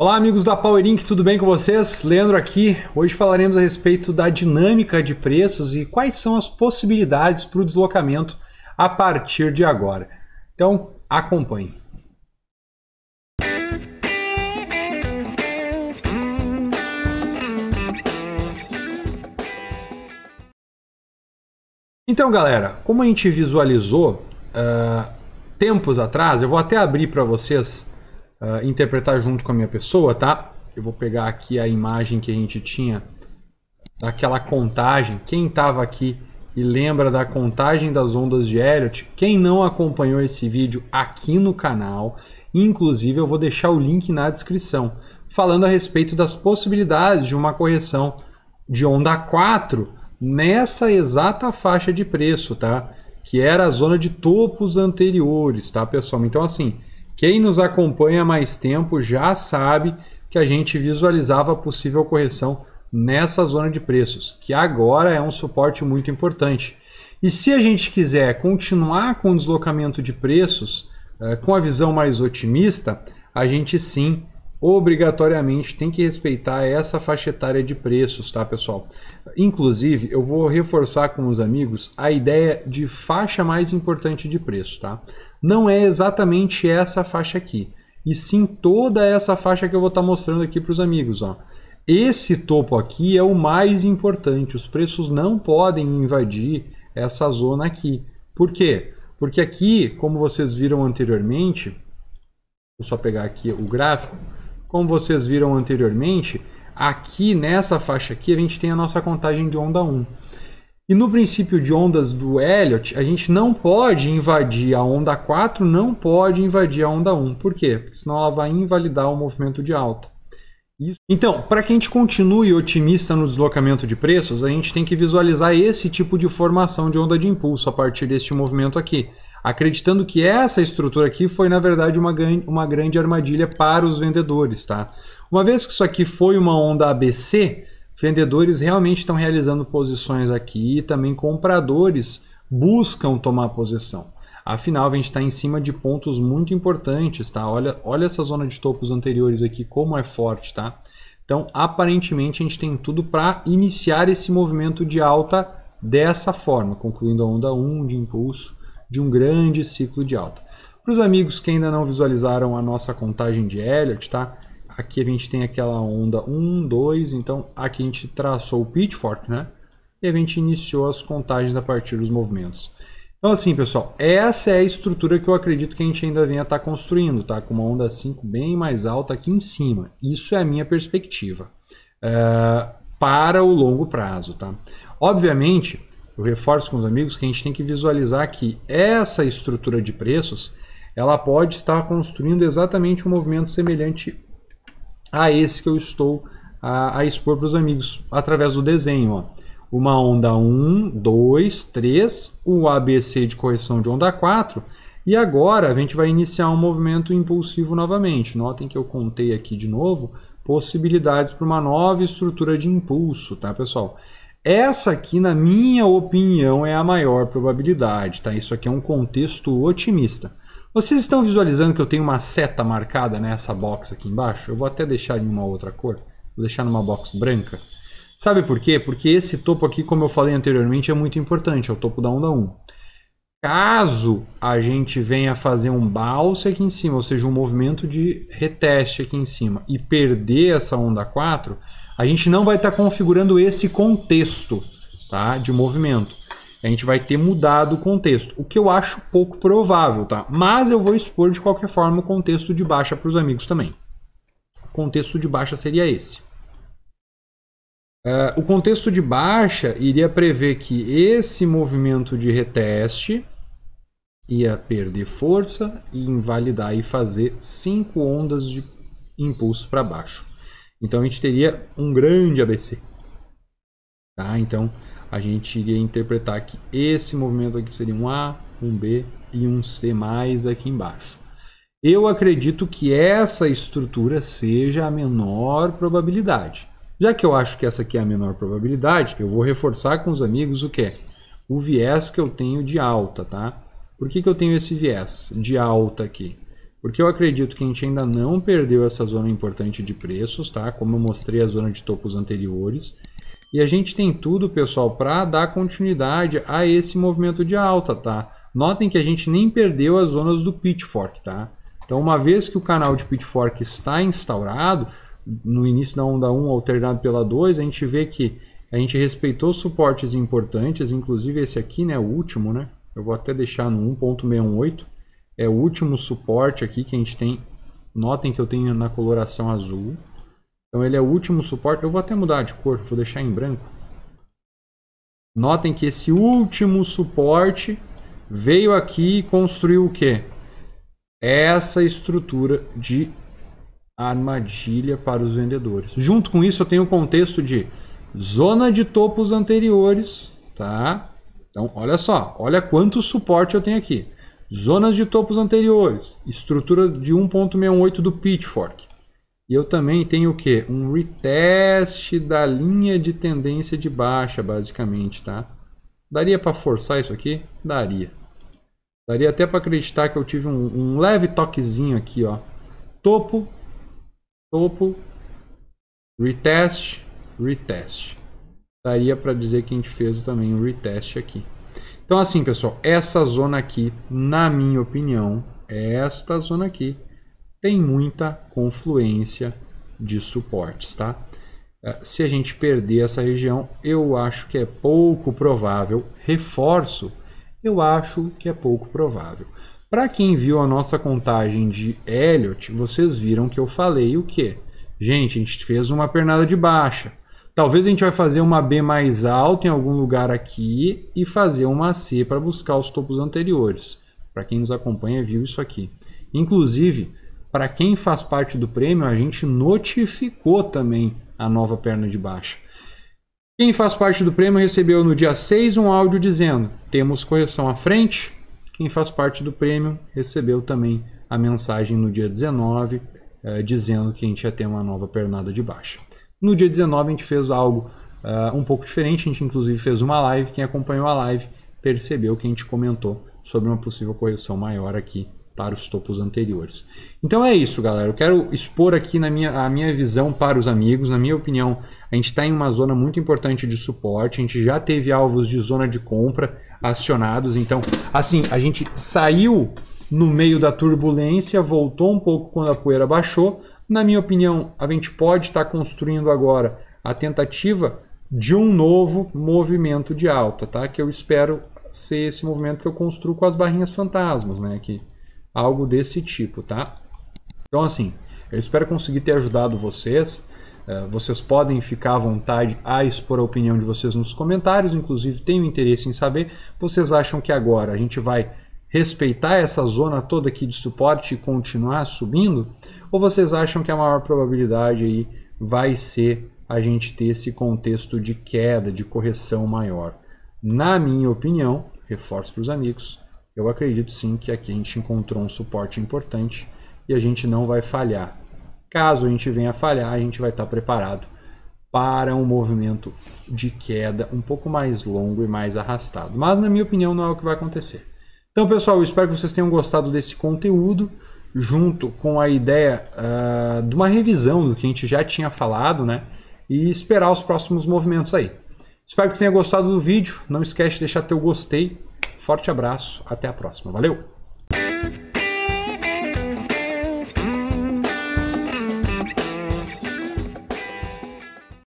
Olá, amigos da Power Inc., tudo bem com vocês? Leandro aqui. Hoje falaremos a respeito da dinâmica de preços e quais são as possibilidades para o deslocamento a partir de agora. Então, acompanhe. Então, galera, como a gente visualizou uh, tempos atrás, eu vou até abrir para vocês uh, interpretar junto com a minha pessoa, tá? Eu vou pegar aqui a imagem que a gente tinha daquela contagem. Quem estava aqui e lembra da contagem das ondas de Elliot? Quem não acompanhou esse vídeo aqui no canal, inclusive eu vou deixar o link na descrição, falando a respeito das possibilidades de uma correção de onda 4 nessa exata faixa de preço, tá? Que era a zona de topos anteriores, tá, pessoal? Então, assim, quem nos acompanha há mais tempo já sabe que a gente visualizava a possível correção nessa zona de preços, que agora é um suporte muito importante. E se a gente quiser continuar com o deslocamento de preços eh, com a visão mais otimista, a gente sim obrigatoriamente tem que respeitar essa faixa etária de preços, tá, pessoal? Inclusive, eu vou reforçar com os amigos a ideia de faixa mais importante de preço, tá? não é exatamente essa faixa aqui, e sim toda essa faixa que eu vou estar tá mostrando aqui para os amigos. Ó. Esse topo aqui é o mais importante, os preços não podem invadir essa zona aqui. Por quê? Porque aqui, como vocês viram anteriormente, vou só pegar aqui o gráfico, como vocês viram anteriormente, aqui nessa faixa aqui a gente tem a nossa contagem de onda 1. E no princípio de ondas do Elliot, a gente não pode invadir a onda 4, não pode invadir a onda 1. Por quê? Porque senão ela vai invalidar o movimento de alta. Isso. Então, para que a gente continue otimista no deslocamento de preços, a gente tem que visualizar esse tipo de formação de onda de impulso a partir deste movimento aqui, acreditando que essa estrutura aqui foi, na verdade, uma, uma grande armadilha para os vendedores. Tá? Uma vez que isso aqui foi uma onda ABC, vendedores realmente estão realizando posições aqui e também compradores buscam tomar posição. Afinal, a gente está em cima de pontos muito importantes, tá? Olha, olha essa zona de topos anteriores aqui, como é forte, tá? Então, aparentemente, a gente tem tudo para iniciar esse movimento de alta dessa forma, concluindo a onda 1 de impulso de um grande ciclo de alta. Para os amigos que ainda não visualizaram a nossa contagem de Elliott, tá? aqui a gente tem aquela onda 1, 2, então aqui a gente traçou o pitchfork, né? E a gente iniciou as contagens a partir dos movimentos. Então assim, pessoal, essa é a estrutura que eu acredito que a gente ainda venha estar tá construindo, tá? Com uma onda 5 bem mais alta aqui em cima. Isso é a minha perspectiva uh, para o longo prazo, tá? Obviamente, eu reforço com os amigos que a gente tem que visualizar que essa estrutura de preços ela pode estar construindo exatamente um movimento semelhante a esse que eu estou a, a expor para os amigos através do desenho. Ó. Uma onda 1, 2, 3, o ABC de correção de onda 4. E agora a gente vai iniciar um movimento impulsivo novamente. Notem que eu contei aqui de novo possibilidades para uma nova estrutura de impulso, tá, pessoal? Essa aqui, na minha opinião, é a maior probabilidade, tá? Isso aqui é um contexto otimista. Vocês estão visualizando que eu tenho uma seta marcada nessa box aqui embaixo? Eu vou até deixar em uma outra cor. Vou deixar numa box branca. Sabe por quê? Porque esse topo aqui, como eu falei anteriormente, é muito importante. É o topo da onda 1. Caso a gente venha fazer um balse aqui em cima, ou seja, um movimento de reteste aqui em cima, e perder essa onda 4, a gente não vai estar tá configurando esse contexto tá, de movimento a gente vai ter mudado o contexto, o que eu acho pouco provável, tá? Mas eu vou expor de qualquer forma o contexto de baixa para os amigos também. O contexto de baixa seria esse. Uh, o contexto de baixa iria prever que esse movimento de reteste ia perder força e invalidar e fazer cinco ondas de impulso para baixo. Então a gente teria um grande ABC. Tá? Então a gente iria interpretar que esse movimento aqui seria um A, um B e um C mais aqui embaixo. Eu acredito que essa estrutura seja a menor probabilidade. Já que eu acho que essa aqui é a menor probabilidade, eu vou reforçar com os amigos o que? É o viés que eu tenho de alta, tá? Por que, que eu tenho esse viés de alta aqui? Porque eu acredito que a gente ainda não perdeu essa zona importante de preços, tá? Como eu mostrei a zona de topos anteriores. E a gente tem tudo, pessoal, para dar continuidade a esse movimento de alta, tá? Notem que a gente nem perdeu as zonas do Pitchfork, tá? Então, uma vez que o canal de Pitchfork está instaurado, no início da onda 1 alternado pela 2, a gente vê que a gente respeitou suportes importantes, inclusive esse aqui, né, o último, né? Eu vou até deixar no 1.68. É o último suporte aqui que a gente tem. Notem que eu tenho na coloração azul. Então ele é o último suporte. Eu vou até mudar de cor, vou deixar em branco. Notem que esse último suporte veio aqui e construiu o quê? Essa estrutura de armadilha para os vendedores. Junto com isso eu tenho o contexto de zona de topos anteriores, tá? Então olha só, olha quanto suporte eu tenho aqui. Zonas de topos anteriores, estrutura de 1.68 do Pitchfork e eu também tenho o quê? Um reteste da linha de tendência de baixa, basicamente, tá? Daria para forçar isso aqui? Daria. Daria até para acreditar que eu tive um, um, leve toquezinho aqui, ó. Topo, topo, retest, retest. Daria para dizer que a gente fez também um retest aqui. Então assim, pessoal, essa zona aqui, na minha opinião, esta zona aqui tem muita confluência de suportes, tá? Eh, se a gente perder essa região, eu acho que é pouco provável, reforço, eu acho que é pouco provável. Para quem viu a nossa contagem de Elliot, vocês viram que eu falei o quê? Gente, a gente fez uma pernada de baixa. Talvez a gente vai fazer uma B mais alta em algum lugar aqui e fazer uma C para buscar os topos anteriores. Para quem nos acompanha, viu isso aqui. Inclusive, para quem faz parte do prêmio, a gente notificou também a nova perna de baixa. Quem faz parte do prêmio recebeu no dia 6 um áudio dizendo: temos correção à frente. Quem faz parte do prêmio recebeu também a mensagem no dia 19, eh, dizendo que a gente ia ter uma nova pernada de baixa. No dia 19, a gente fez algo uh, um pouco diferente, a gente inclusive fez uma live. Quem acompanhou a live percebeu que a gente comentou sobre uma possível correção maior aqui para os topos anteriores. Então é isso, galera. Eu quero expor aqui na minha, a minha visão para os amigos. Na minha opinião, a gente está em uma zona muito importante de suporte. A gente já teve alvos de zona de compra acionados. Então, assim, a gente saiu no meio da turbulência, voltou um pouco quando a poeira baixou. Na minha opinião, a gente pode estar tá construindo agora a tentativa de um novo movimento de alta, tá? Que eu espero ser esse movimento que eu construo com as barrinhas fantasmas, né? Que algo desse tipo, tá? Então, assim, eu espero conseguir ter ajudado vocês. É, vocês podem ficar à vontade a expor a opinião de vocês nos comentários, inclusive tenho interesse em saber. Vocês acham que agora a gente vai respeitar essa zona toda aqui de suporte e continuar subindo? Ou vocês acham que a maior probabilidade aí vai ser a gente ter esse contexto de queda, de correção maior? Na minha opinião, reforço para os amigos, eu acredito sim que aqui a gente encontrou um suporte importante e a gente não vai falhar. Caso a gente venha a falhar, a gente vai estar preparado para um movimento de queda um pouco mais longo e mais arrastado. Mas, na minha opinião, não é o que vai acontecer. Então, pessoal, eu espero que vocês tenham gostado desse conteúdo, junto com a ideia uh, de uma revisão do que a gente já tinha falado, né? E esperar os próximos movimentos aí. Espero que tenha gostado do vídeo. Não esquece de deixar teu gostei Forte abraço, até a próxima. Valeu!